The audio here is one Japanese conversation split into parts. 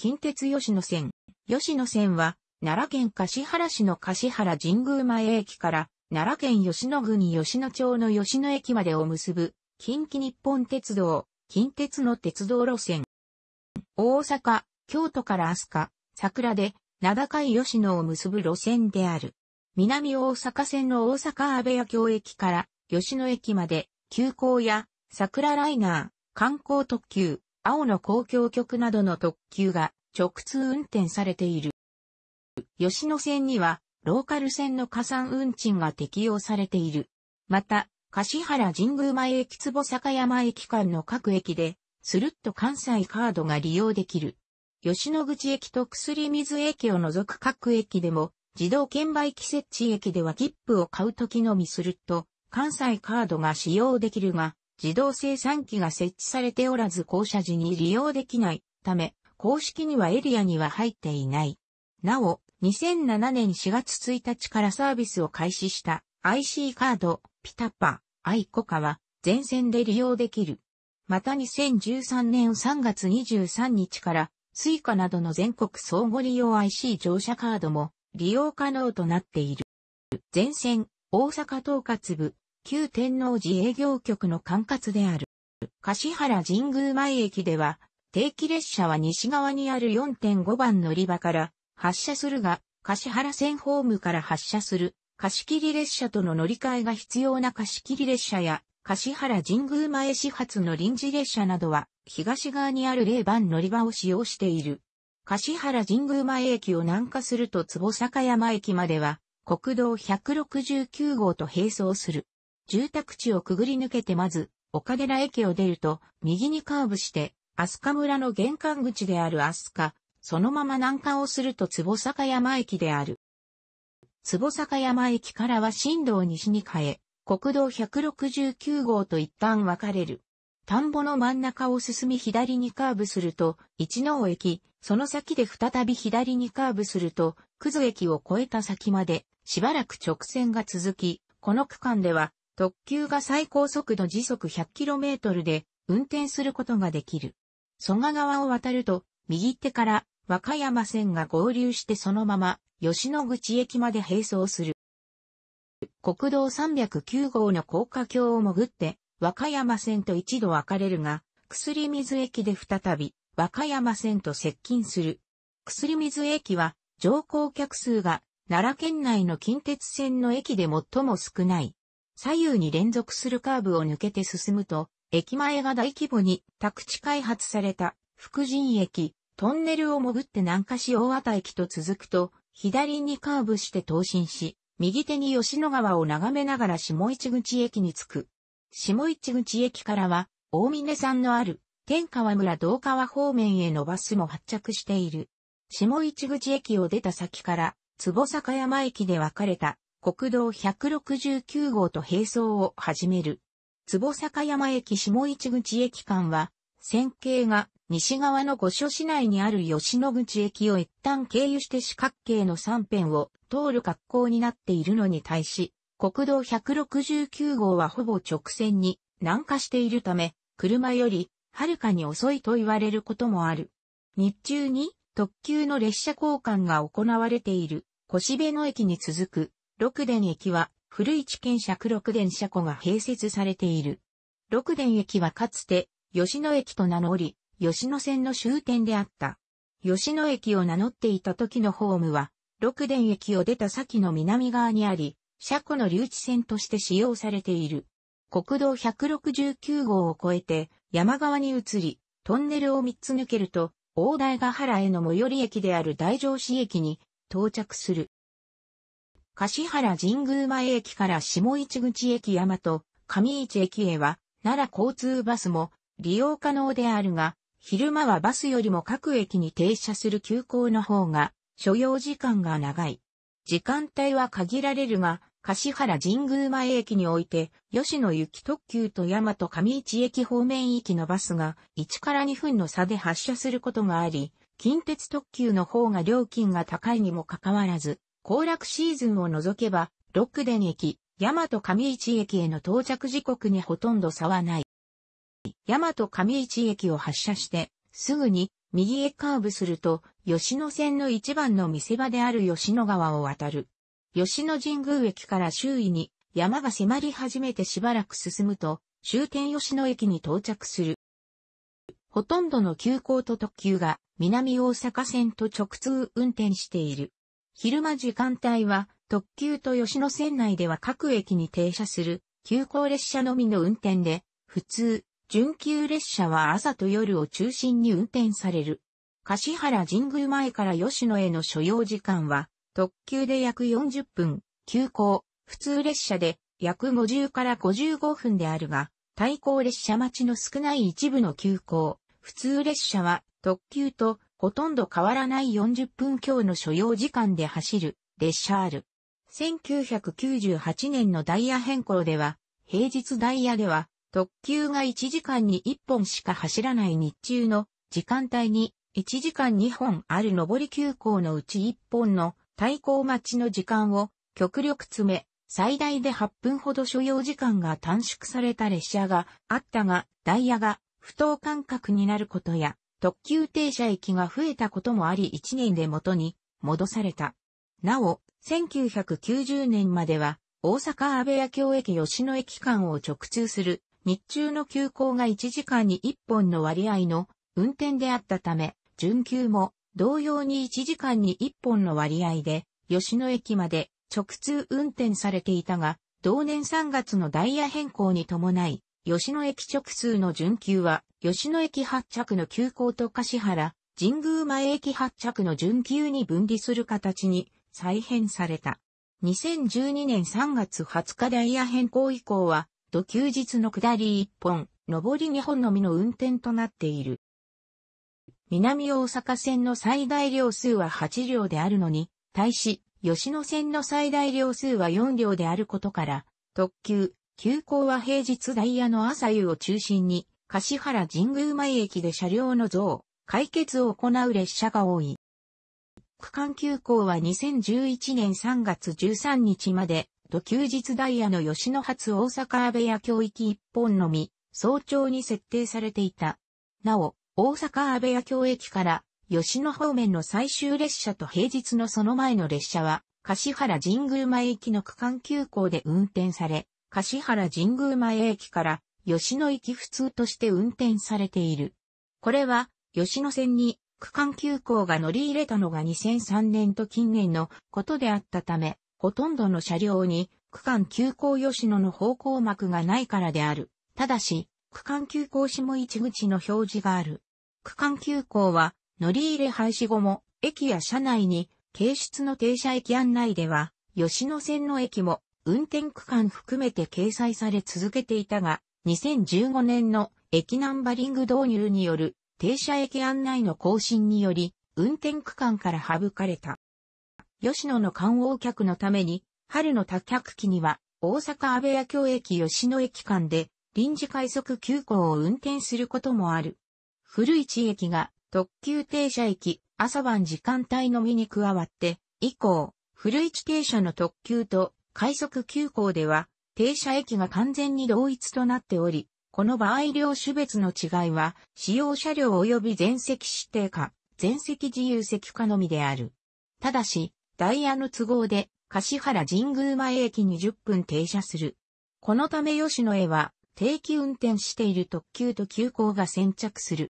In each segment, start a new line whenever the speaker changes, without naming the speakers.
近鉄吉野線。吉野線は、奈良県柏原市の柏原神宮前駅から、奈良県吉野郡吉野町の吉野駅までを結ぶ、近畿日本鉄道、近鉄の鉄道路線。大阪、京都から飛鳥、桜で、名高い吉野を結ぶ路線である。南大阪線の大阪安倍屋京駅から吉野駅まで、急行や桜ライナー、観光特急、青の公共局などの特急が直通運転されている。吉野線には、ローカル線の加算運賃が適用されている。また、柏原神宮前駅坪坂山駅間の各駅で、スルッと関西カードが利用できる。吉野口駅と薬水駅を除く各駅でも、自動券売機設置駅では切符を買う時のみすると、関西カードが使用できるが、自動生産機が設置されておらず降車時に利用できないため、公式にはエリアには入っていない。なお、2007年4月1日からサービスを開始した IC カード、ピタパ、アイコカは全線で利用できる。また2013年3月23日からスイカなどの全国相互利用 IC 乗車カードも利用可能となっている。全線、大阪統括部、旧天王寺営業局の管轄である。橿原神宮前駅では、定期列車は西側にある4.5番乗り場から発車するが、橿原線ホームから発車する貸切列車との乗り換えが必要な貸切列車や、橿原神宮前始発の臨時列車などは、東側にある0番乗り場を使用している。橿原神宮前駅を南下すると坪坂山駅までは、国道169号と並走する。住宅地をくぐり抜けてまず、岡寺駅を出ると、右にカーブして、飛鳥村の玄関口である飛鳥、そのまま南下をすると坪坂山駅である。坪坂山駅からは新道西に変え、国道169号と一旦分かれる。田んぼの真ん中を進み左にカーブすると、一能駅、その先で再び左にカーブすると、九頭駅を越えた先まで、しばらく直線が続き、この区間では、特急が最高速度時速 100km で運転することができる。蘇我川を渡ると、右手から和歌山線が合流してそのまま吉野口駅まで並走する。国道309号の高架橋を潜って和歌山線と一度分かれるが、薬水駅で再び和歌山線と接近する。薬水駅は乗降客数が奈良県内の近鉄線の駅で最も少ない左右に連続するカーブを抜けて進むと、駅前が大規模に宅地開発された福神駅、トンネルを潜って南下し大和駅と続くと、左にカーブして東進し、右手に吉野川を眺めながら下市口駅に着く。下市口駅からは、大峰山のある、天川村道川方面へのバスも発着している。下市口駅を出た先から、坪坂山駅で分かれた国道169号と並走を始める。坪坂山駅下市口駅間は、線形が西側の御所市内にある吉野口駅を一旦経由して四角形の三辺を通る格好になっているのに対し、国道169号はほぼ直線に南下しているため、車よりはるかに遅いと言われることもある。日中に特急の列車交換が行われているしべ野駅に続く六殿駅は、古市県区六殿車庫が併設されている。六殿駅はかつて、吉野駅と名乗り、吉野線の終点であった。吉野駅を名乗っていた時のホームは、六殿駅を出た先の南側にあり、車庫の留置線として使用されている。国道169号を越えて山側に移り、トンネルを3つ抜けると、大台ヶ原への最寄り駅である大城市駅に到着する。橿原神宮前駅から下市口駅大和、上市駅へは、奈良交通バスも利用可能であるが、昼間はバスよりも各駅に停車する急行の方が、所要時間が長い。時間帯は限られるが、橿原神宮前駅において、吉野行き特急と大和上市駅方面行きのバスが1から2分の差で発車することがあり、近鉄特急の方が料金が高いにもかかわらず、行楽シーズンを除けば、六電駅、大和上市駅への到着時刻にほとんど差はない。大和上市駅を発車して、すぐに右へカーブすると、吉野線の一番の見せ場である吉野川を渡る。吉野神宮駅から周囲に山が迫り始めてしばらく進むと、終点吉野駅に到着する。ほとんどの急行と特急が南大阪線と直通運転している。昼間時間帯は、特急と吉野線内では各駅に停車する、急行列車のみの運転で、普通、準急列車は朝と夜を中心に運転される。柏原神宮前から吉野への所要時間は、特急で約40分、急行、普通列車で約50から55分であるが、対向列車待ちの少ない一部の急行、普通列車は特急とほとんど変わらない40分強の所要時間で走る列車ある。1998年のダイヤ変更では、平日ダイヤでは、特急が1時間に1本しか走らない日中の時間帯に1時間2本ある上り急行のうち1本の対抗待ちの時間を極力詰め、最大で8分ほど所要時間が短縮された列車があったが、ダイヤが不等間隔になることや、特急停車駅が増えたこともあり1年で元に戻された。なお、1990年までは大阪安倍屋京駅吉野駅間を直通する日中の急行が1時間に1本の割合の運転であったため、準急も同様に1時間に1本の割合で吉野駅まで直通運転されていたが、同年3月のダイヤ変更に伴い、吉野駅直通の準急は、吉野駅発着の急行と柏原、神宮前駅発着の準急に分離する形に再編された。2012年3月20日ダイヤ変更以降は、土休日の下り1本、上り2本のみの運転となっている。南大阪線の最大量数は8両であるのに、対し、吉野線の最大量数は4両であることから、特急、急行は平日ダイヤの朝夕を中心に、柏原神宮前駅で車両の増、解決を行う列車が多い。区間急行は2011年3月13日まで、土休日ダイヤの吉野発大阪阿部屋教域一本のみ、早朝に設定されていた。なお、大阪阿部屋教駅から吉野方面の最終列車と平日のその前の列車は、柏原神宮前駅の区間急行で運転され、柏原神宮前駅から吉野行き普通として運転されている。これは吉野線に区間急行が乗り入れたのが2003年と近年のことであったため、ほとんどの車両に区間急行吉野の方向幕がないからである。ただし、区間急行下一口の表示がある。区間急行は乗り入れ廃止後も駅や車内に、軽出の停車駅案内では、吉野線の駅も運転区間含めて掲載され続けていたが、2015年の駅ナンバリング導入による停車駅案内の更新により、運転区間から省かれた。吉野の観光客のために、春の多客機には、大阪安倍屋京駅吉野駅間で、臨時快速急行を運転することもある。古市駅が特急停車駅朝晩時間帯のみに加わって、以降、古市停車の特急と快速急行では、停車駅が完全に同一となっており、この場合両種別の違いは、使用車両及び全席指定か、全席自由席かのみである。ただし、ダイヤの都合で、柏原神宮前駅に10分停車する。このため吉野へは、定期運転している特急と急行が先着する。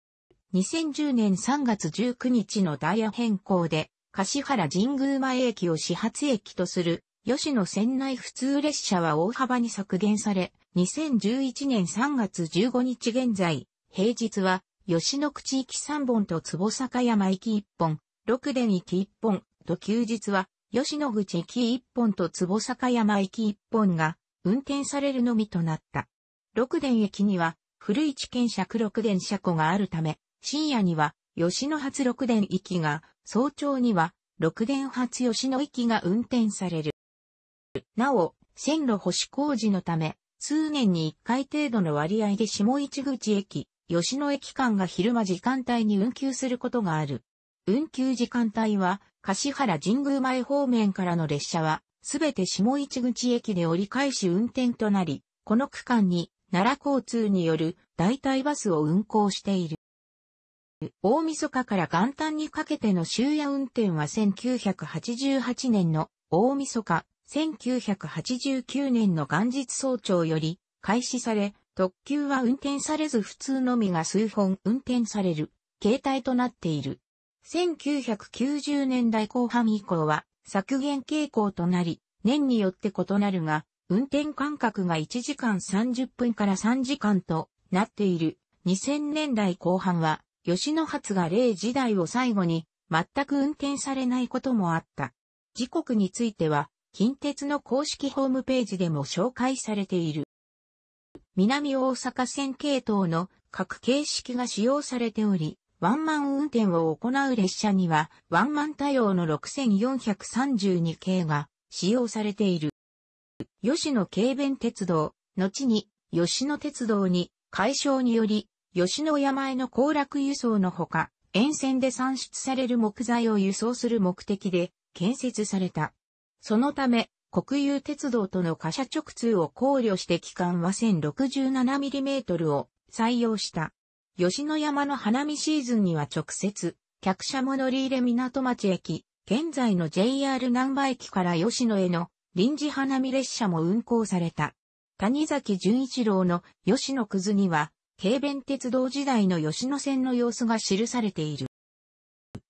2010年3月19日のダイヤ変更で、柏原神宮前駅を始発駅とする吉野線内普通列車は大幅に削減され、2011年3月15日現在、平日は吉野口行き3本と坪坂山行き1本、六電行き1本と休日は吉野口行き1本と坪坂山行き1本が運転されるのみとなった。六電駅には古市県車区六電車庫があるため、深夜には吉野発六電行きが、早朝には六電発吉野行きが運転される。なお、線路保守工事のため、数年に1回程度の割合で下市口駅、吉野駅間が昼間時間帯に運休することがある。運休時間帯は、橿原神宮前方面からの列車は、すべて下市口駅で折り返し運転となり、この区間に、奈良交通による代替バスを運行している。大晦日から元旦にかけての終夜運転は1988年の大晦日、1989年の元日早朝より開始され、特急は運転されず普通のみが数本運転される形態となっている。1990年代後半以降は削減傾向となり、年によって異なるが、運転間隔が1時間30分から3時間となっている。2000年代後半は、吉野発が例時代を最後に、全く運転されないこともあった。時刻については、近鉄の公式ホームページでも紹介されている。南大阪線系統の各形式が使用されており、ワンマン運転を行う列車には、ワンマン対応の6432系が使用されている。吉野軽弁鉄道、後に吉野鉄道に解消により、吉野山への行楽輸送のほか、沿線で産出される木材を輸送する目的で建設された。そのため、国有鉄道との貨車直通を考慮して期間は 1067mm を採用した。吉野山の花見シーズンには直接、客車も乗り入れ港町駅、現在の JR 南波駅から吉野への臨時花見列車も運行された。谷崎潤一郎の吉野くずには、軽便鉄道時代の吉野線の様子が記されている。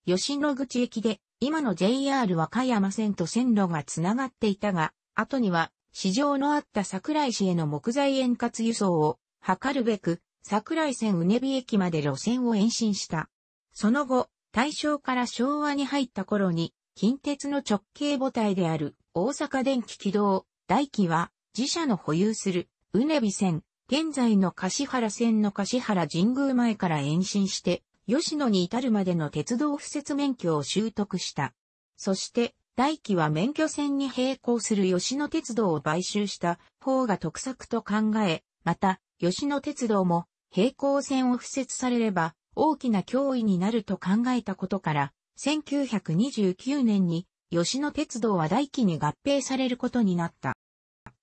吉野口駅で今の JR 和歌山線と線路がつながっていたが、後には市場のあった桜井市への木材円滑輸送を図るべく、桜井線うねび駅まで路線を延伸した。その後、大正から昭和に入った頃に、近鉄の直径母体である大阪電気軌道、大気は自社の保有するうねび線、現在の柏原線の柏原神宮前から延伸して、吉野に至るまでの鉄道敷設免許を習得した。そして、大輝は免許船に並行する吉野鉄道を買収した方が得策と考え、また、吉野鉄道も並行線を付設されれば大きな脅威になると考えたことから、1929年に吉野鉄道は大輝に合併されることになった。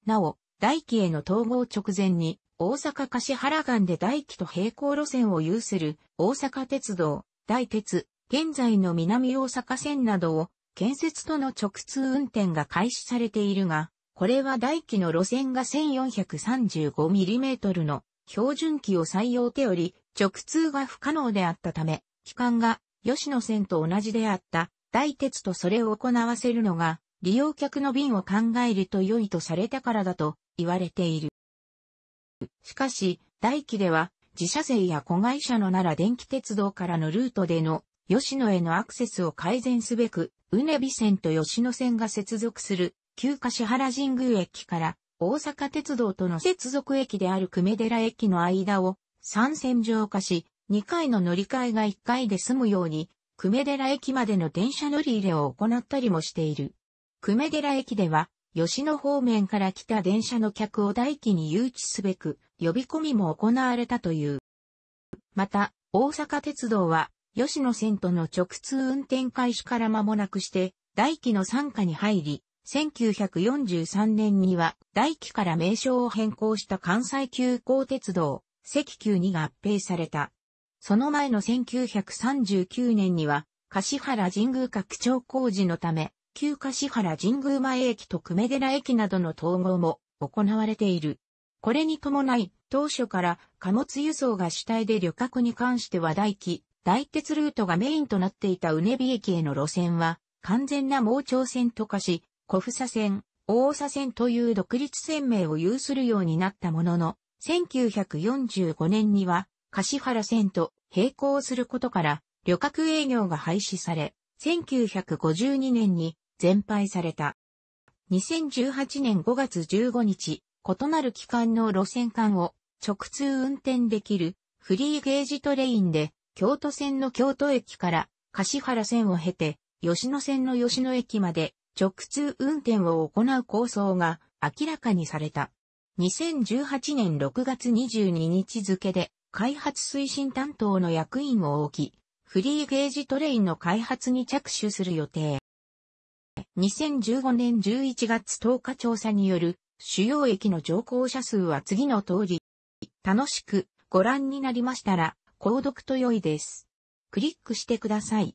なお、大輝への統合直前に大阪柏原間で大気と平行路線を有する大阪鉄道、大鉄、現在の南大阪線などを建設との直通運転が開始されているが、これは大気の路線が 1435mm の標準機を採用手より直通が不可能であったため、機関が吉野線と同じであった大鉄とそれを行わせるのが利用客の便を考えると良いとされたからだと言われている。しかし、大気では、自社製や子会社のなら電気鉄道からのルートでの吉野へのアクセスを改善すべく、うねび線と吉野線が接続する旧柏原神宮駅から大阪鉄道との接続駅である久米寺駅の間を三線上化し、2回の乗り換えが1回で済むように、久米寺駅までの電車乗り入れを行ったりもしている。久米寺駅では吉野方面から来た電車の客を大気に誘致すべく、呼び込みも行われたという。また、大阪鉄道は、吉野線との直通運転開始から間もなくして、大気の傘下に入り、1943年には、大気から名称を変更した関西急行鉄道、関急に合併された。その前の1939年には、橿原神宮拡張工事のため、旧橿原神宮前駅と久米寺駅などの統合も行われている。これに伴い、当初から貨物輸送が主体で旅客に関しては大気、大鉄ルートがメインとなっていたうねび駅への路線は、完全な盲腸線と化し、小房線、大佐線という独立線名を有するようになったものの、1945年には、橿原線と並行することから、旅客営業が廃止され、1952年に全廃された。2018年5月15日、異なる期間の路線間を直通運転できるフリーゲージトレインで京都線の京都駅から柏原線を経て吉野線の吉野駅まで直通運転を行う構想が明らかにされた。2018年6月22日付で開発推進担当の役員を置き、フリーゲージトレインの開発に着手する予定。2015年11月10日調査による主要駅の乗降者数は次の通り。楽しくご覧になりましたら、購読と良いです。クリックしてください。